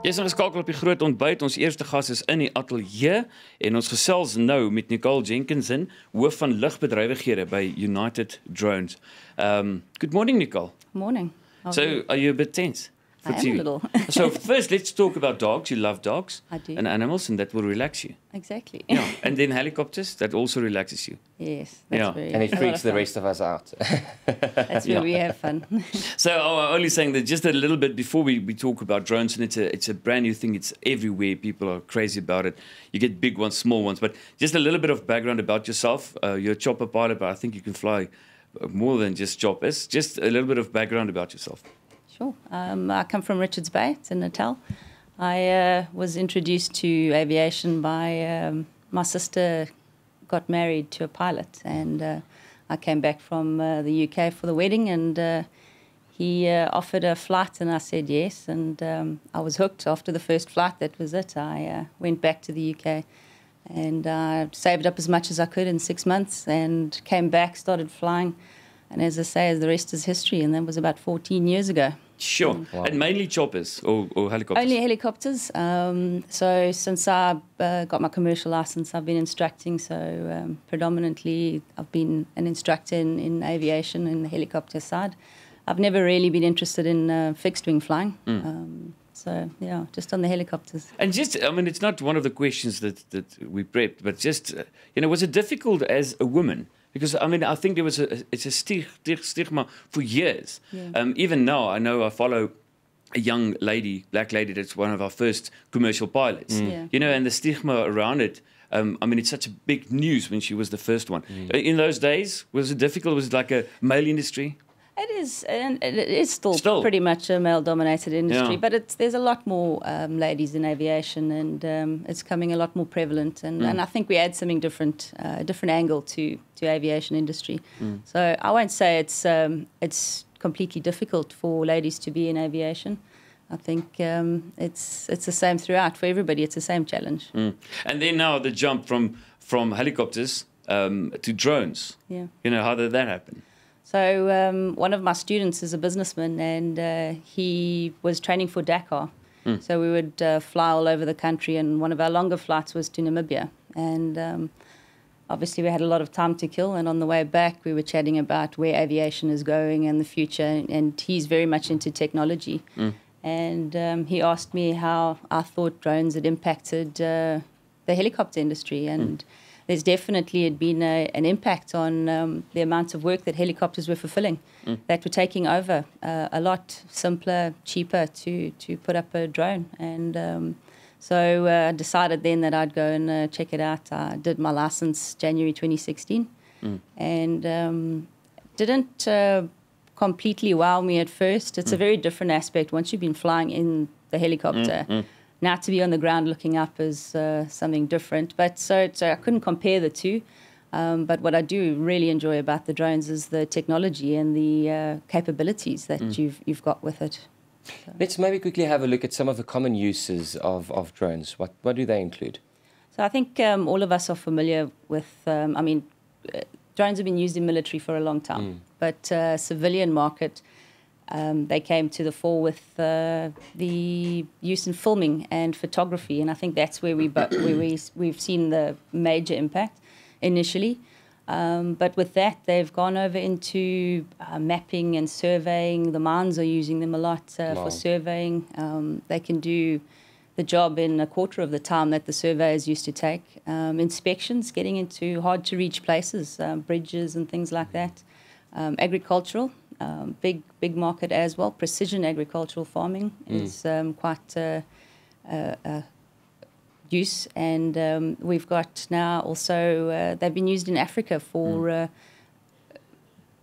Jy's ingeskakel nou op die groot ontbyt. Ons eerste gas is in die ateljee en ons gesels nou met Nicole Jenkinson, hoof van lugbedrywighede by United Drones. Um, good morning Nicole. Morning. How so, are you a bit tense? so first, let's talk about dogs. You love dogs. Do. And animals, and that will relax you. Exactly. Yeah. And then helicopters, that also relaxes you. Yes. yeah. and it freaks the rest of us out. that's where yeah. we have fun. so oh, I'm only saying that just a little bit before we, we talk about drones, and it's a, it's a brand new thing. It's everywhere. People are crazy about it. You get big ones, small ones. But just a little bit of background about yourself. Uh, you're a chopper pilot, but I think you can fly more than just choppers. Just a little bit of background about yourself. Sure. Um, I come from Richards Bay, it's in Natal. I uh, was introduced to aviation by um, my sister got married to a pilot and uh, I came back from uh, the UK for the wedding and uh, he uh, offered a flight and I said yes and um, I was hooked after the first flight that was it I uh, went back to the UK and I saved up as much as I could in 6 months and came back started flying and as I say the rest is history and that was about 14 years ago Sure. Mm. Wow. And mainly choppers or, or helicopters? Only helicopters. Um, so since I uh, got my commercial license, I've been instructing. So um, predominantly, I've been an instructor in, in aviation and the helicopter side. I've never really been interested in uh, fixed wing flying. Mm. Um, so yeah, just on the helicopters. And just, I mean, it's not one of the questions that that we prepped, but just, uh, you know, was it difficult as a woman? Because I mean, I think there was a it's a stigma for years. Yeah. Um, even now, I know I follow a young lady, black lady, that's one of our first commercial pilots. Mm. Yeah. You know, and the stigma around it. Um, I mean, it's such a big news when she was the first one. Mm. Uh, in those days, was it difficult? Was it like a male industry? It is, and it is still, still. pretty much a male-dominated industry, yeah. but it's, there's a lot more um, ladies in aviation, and um, it's coming a lot more prevalent. And, mm. and I think we add something different, uh, a different angle to to aviation industry. Mm. So I won't say it's um, it's completely difficult for ladies to be in aviation. I think um, it's it's the same throughout for everybody. It's the same challenge. Mm. And then now the jump from from helicopters um, to drones. Yeah, you know how did that happen? So um, one of my students is a businessman, and uh, he was training for Dakar. Mm. So we would uh, fly all over the country, and one of our longer flights was to Namibia. And um, obviously, we had a lot of time to kill. And on the way back, we were chatting about where aviation is going and the future. And, he's very much into technology. Mm. And um, he asked me how I thought drones had impacted uh, the helicopter industry hmm. and. Mm there's definitely had been a, an impact on um, the amount of work that helicopters were fulfilling, mm. that were taking over uh, a lot simpler, cheaper to to put up a drone. And um, so uh, I uh, decided then that I'd go and uh, check it out. I did my license January 2016, mm. and um, didn't. Uh, completely wow me at first. It's mm. a very different aspect once you've been flying in the helicopter. Mm, mm. Now to be on the ground looking up is uh, something different. But so, so I couldn't compare the two. Um, but what I do really enjoy about the drones is the technology and the uh, capabilities that mm. you've, you've got with it. So. Let's maybe quickly have a look at some of the common uses of, of drones. What, what do they include? So I think um, all of us are familiar with, um, I mean, uh, drones have been used in military for a long time, mm. but uh, civilian market um, they came to the fore with uh, the use in filming and photography, and I think that's where we where we we've seen the major impact initially. Um, but with that, they've gone over into uh, mapping and surveying. The mines are using them a lot uh, wow. for surveying. Um, they can do the job in a quarter of the time that the surveyors used to take. Um, inspections, getting into hard to reach places, uh, bridges and things like that. Um, agricultural, um, big big market as well. Precision agricultural farming mm. is um, quite uh, uh, uh, use, and um, we've got now also uh, they've been used in Africa for mm. Uh,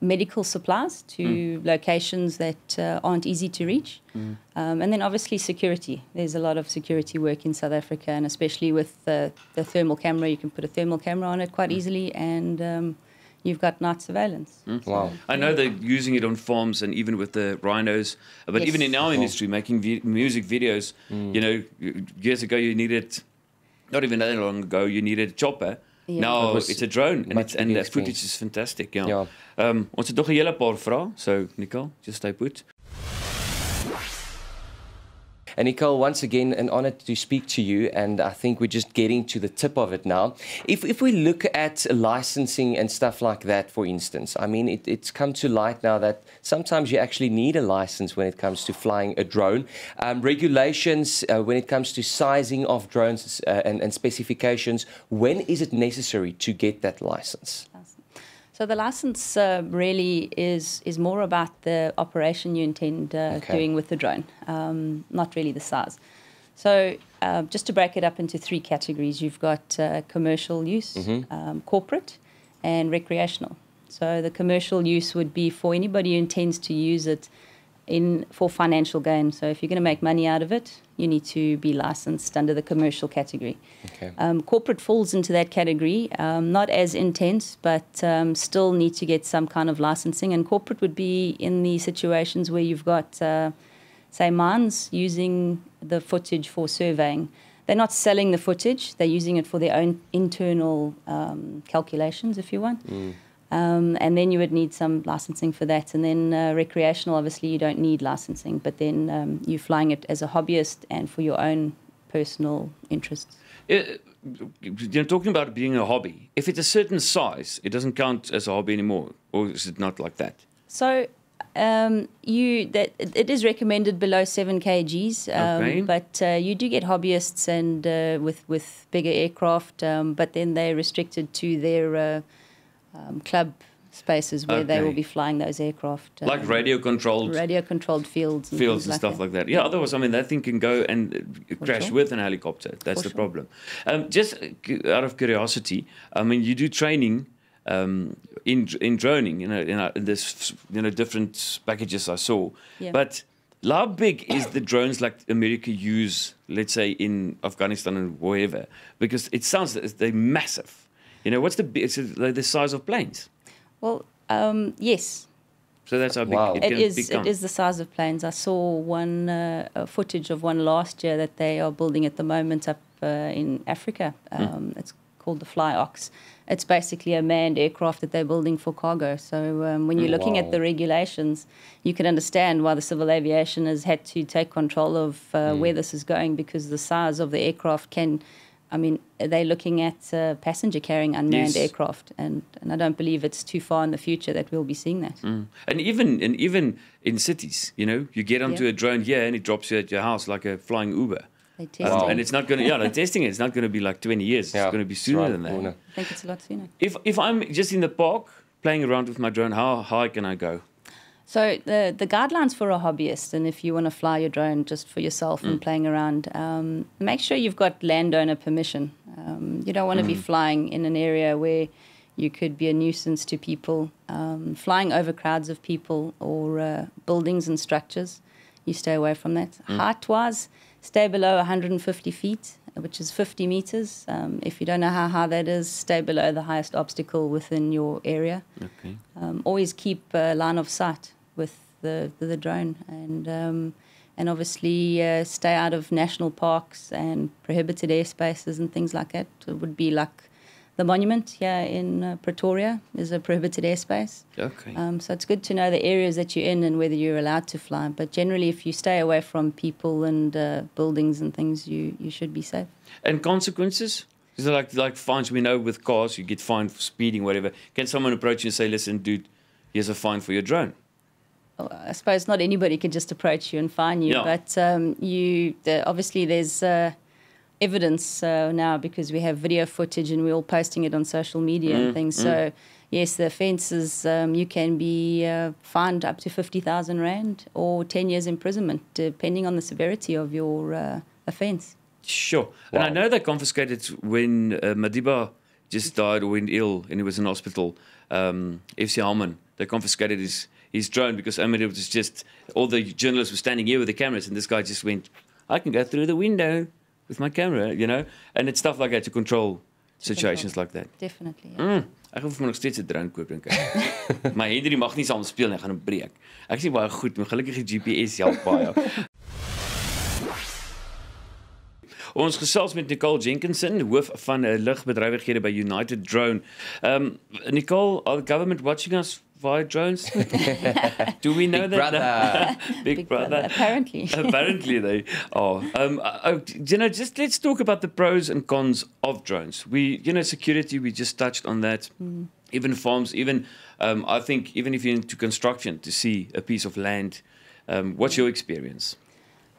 medical supplies to mm. locations that uh, aren't easy to reach, mm. um, and then obviously security. There's a lot of security work in South Africa, and especially with the, the thermal camera, you can put a thermal camera on it quite mm. easily and um, you've got night surveillance. Mm. Wow. I know they're using it on farms and even with the rhinos, uh, but yes. even in our uh-huh. industry, making vi- music videos, mm. you know, years ago you needed, not even that long ago, you needed a chopper. Yeah. Now it's a drone and, it's, and the footage is fantastic. Yeah. yeah. Um, ons het nog 'n hele paar vrae, so Nicole, just stay put. And Nicole, once again, an honor to speak to you. And I think we're just getting to the tip of it now. If, if we look at licensing and stuff like that, for instance, I mean, it, it's come to light now that sometimes you actually need a license when it comes to flying a drone. Um, regulations uh, when it comes to sizing of drones uh, and, and specifications, when is it necessary to get that license? So the license uh, really is is more about the operation you intend uh, okay. doing with the drone, um, not really the size. So uh, just to break it up into three categories, you've got uh, commercial use, mm -hmm. um, corporate, and recreational. So the commercial use would be for anybody who intends to use it in for financial gain. So if you're going to make money out of it, you need to be licensed under the commercial category. Okay. Um, corporate falls into that category, um, not as intense, but um, still need to get some kind of licensing. And corporate would be in the situations where you've got, uh, say, mines using the footage for surveying. They're not selling the footage, they're using it for their own internal um, calculations, if you want. Mm. Um, and then you would need some licensing for that. And then uh, recreational, obviously, you don't need licensing, but then um, you're flying it as a hobbyist and for your own personal interests. It, uh, you are talking about being a hobby, if it's a certain size, it doesn't count as a hobby anymore, or is it not like that? So um, you that it is recommended below seven kgs, um, okay. but uh, you do get hobbyists and uh, with with bigger aircraft, um, but then they're restricted to their uh, um, club spaces where okay. they will be flying those aircraft. Um, like radio controlled. Radio controlled fields. And fields and like stuff that. like that. Yeah, otherwise, I mean, that thing can go and uh, For crash sure. with an helicopter. That's For the sure. problem. Um, just uh, out of curiosity, I mean, you do training. Um, in in droning, you know, in, uh, in, this, you know, different packages I saw. Yeah. But how big is the drones like America use, let's say in Afghanistan and wherever? Because it sounds they're massive. You know, what's the it's like the size of planes? Well, um, yes. So that's how big wow. it, it is. Become. It is the size of planes. I saw one uh, footage of one last year that they are building at the moment up uh, in Africa. Hmm. Um, mm. It's called the Fly Ox. It's basically a manned aircraft that they're building for cargo. So um, when you're looking wow. at the regulations, you can understand why the civil aviation has had to take control of uh, mm. where this is going because the size of the aircraft can I mean, are they looking at uh, passenger carrying unmanned yes. aircraft, and, and I don't believe it's too far in the future that we'll be seeing that. Mm. And even and even in cities, you know, you get onto a drone here and it drops you at your house like a flying Uber. Wow. Uh, and it's not going to, yeah, they're testing it. It's not going to be like 20 years. Yeah. It's going to be sooner right. than that. I think it's a lot sooner. If, if I'm just in the park playing around with my drone, how high can I go? So the the guidelines for a hobbyist, and if you want to fly your drone just for yourself mm. and playing around, um, make sure you've got landowner permission. Um, you don't want to mm. be flying in an area where you could be a nuisance to people, um, flying over crowds of people or uh, buildings and structures. You stay away from that. Mm. Height-wise, stay below 150 feet, which is 50 meters. Um, if you don't know how high that is, stay below the highest obstacle within your area. Okay. Um, always keep line of sight with the the, the drone and um, and obviously uh, stay out of national parks and prohibited airspaces and things like that. It would be like the monument here in uh, Pretoria is a prohibited airspace. Okay. Um, so it's good to know the areas that you're in and whether you're allowed to fly. But generally, if you stay away from people and uh, buildings and things, you, you should be safe. And consequences? Is it like like fines? We know with cars, you get fined for speeding, whatever. Can someone approach you and say, "Listen, dude, here's a fine for your drone"? I suppose not anybody can just approach you and find you, but um, you the, obviously there's uh, evidence uh, now because we have video footage and we're all posting it on social media mm, and things. Mm. So yes, the offence is um, you can be uh, fined up to fifty thousand rand or ten years imprisonment, depending on the severity of your uh, offence. Sure, wow. and I know they confiscated when uh, Madiba just died or went ill and he was in hospital. Um, FC Alman they confiscated his his drone because I mean it was just all the journalists were standing here with the cameras and this guy just went, I can go through the window with my camera, you know? And it's stuff like that to control to situations control. like that. Definitely. Yeah. Mm. Ek hoef my nog steeds 'n drank koop dink. my Henry mag nie saam speel nie, hy gaan hom breek. Ek is nie baie goed, my gelukkige GPS help baie. Ons gesels met Nicole Jenkinson, hoof van 'n lugbedrywighede by United Drone. Um Nicole, are the government watching us via drones? Do we know Big that? Brother. Big, Big, brother. brother. Apparently. Apparently they are. Um, uh, oh, you know, just let's talk about the pros and cons of drones. We, you know, security. We just touched on that. Mm. Even farms. Even um, I think even if you're into construction, to see a piece of land. Um, what's your experience?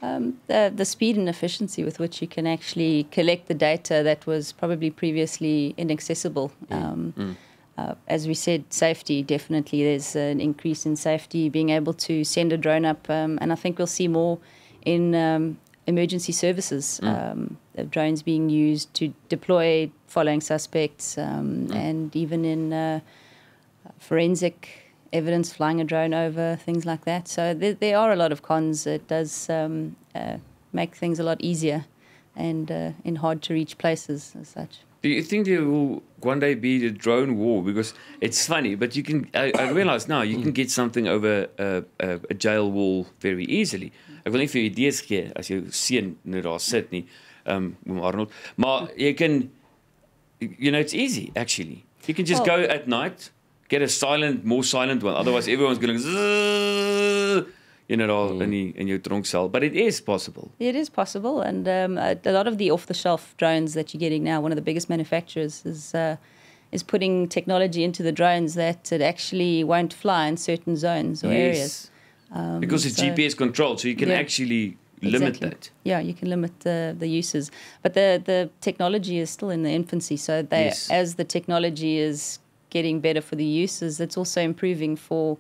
Um, the, the, speed and efficiency with which you can actually collect the data that was probably previously inaccessible. Hmm, um, Mm uh, as we said, safety definitely. There's an increase in safety, being able to send a drone up, um, and I think we'll see more in um, emergency services. Mm. Um, drones being used to deploy following suspects, um, mm. and even in uh, forensic evidence, flying a drone over things like that. So there, there are a lot of cons. It does um, uh, make things a lot easier and uh, in hard to reach places as such. Do you think there will one day be the drone war? Because it's funny, but you can, I, I realize now, you can get something over a, a, a jail wall very easily. Ek wil net vir idees gee as jy seun nou daar sit nie, ehm um, Arnold, maar jy kan you know it's easy actually. You can just oh. go at night, get a silent more silent one. Otherwise everyone's going to you know, yeah. in, mm. in your trunk cell. But it is possible. It is possible. And um, a, a, lot of the off the shelf drones that you're getting now, one of the biggest manufacturers is. Uh, is putting technology into the drones that it actually won't fly in certain zones or yes. areas. Um, because it's so, GPS controlled, so you can yeah. actually limit that. Yeah, you can limit the, the uses. But the, the technology is still in the infancy, so they, yes. as the technology is getting better for the uses, it's also improving for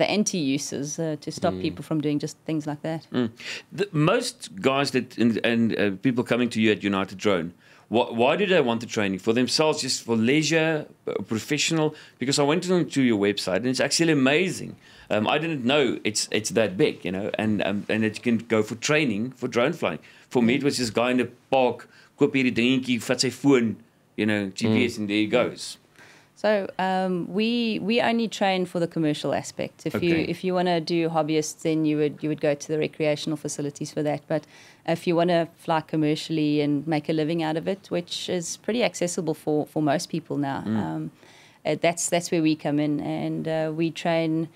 the anti uses uh, to stop mm. people from doing just things like that. Mm. The, most guys that and, and uh, people coming to you at United Drone, wh- why do they want the training for themselves, just for leisure, uh, professional? Because I went to your website and it's actually amazing. Um, I didn't know it's it's that big, you know, and um, and it can go for training for drone flying. For me, it was this guy in the park, koop hierdie dingetjie, vat you know, GPS, mm. and there he goes. So um, we we only train for the commercial aspect. If okay. you if you want to do hobbyists, then you would you would go to the recreational facilities for that. But if you want to fly commercially and make a living out of it, which is pretty accessible for, for most people now, mm. um, uh, that's that's where we come in, and uh, we train.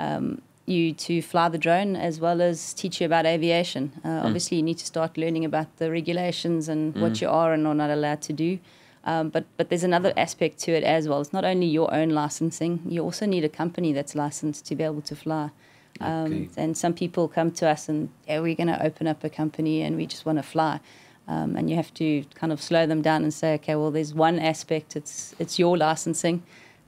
Um, you to fly the drone as well as teach you about aviation. Uh, mm. Obviously, you need to start learning about the regulations and mm. what you are and are not allowed to do. Um, but but there's another aspect to it as well. It's not only your own licensing. You also need a company that's licensed to be able to fly. Um, okay. And some people come to us and yeah, we're going to open up a company and we just want to fly. Um, and you have to kind of slow them down and say, okay, well, there's one aspect. It's it's your licensing,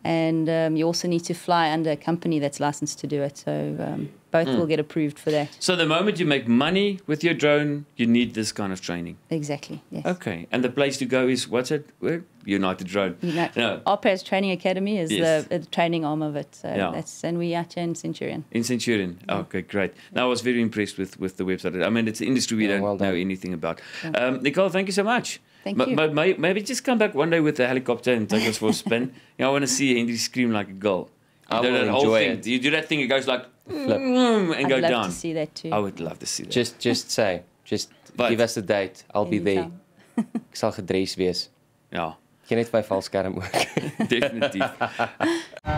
and um, you also need to fly under a company that's licensed to do it. So um, both mm. will get approved for that. So the moment you make money with your drone, you need this kind of training. Exactly. Yes. Okay, and the place to go is what's it? Where? United Drone. United. No. Opera's Training Academy is yes. the, the, training arm of it. So yeah. that's and we are in Centurion. In Centurion. Yeah. Okay, great. Now I was very impressed with with the website. I mean, it's an industry we yeah, don't well know anything about. Um, Nicole, thank you so much. Thank you. M- maybe just come back one day with a helicopter and take us for a spin. You know, I want to see Andy scream like a girl. I will enjoy it. You do that thing; it goes like flip. Mm, and I'd go love to see that too. I would love to see that. Just just say, just But- give us a date. I'll be there. Anytime. Ek sal gedres wees. ja, Geen net by valskerm ook. definitief.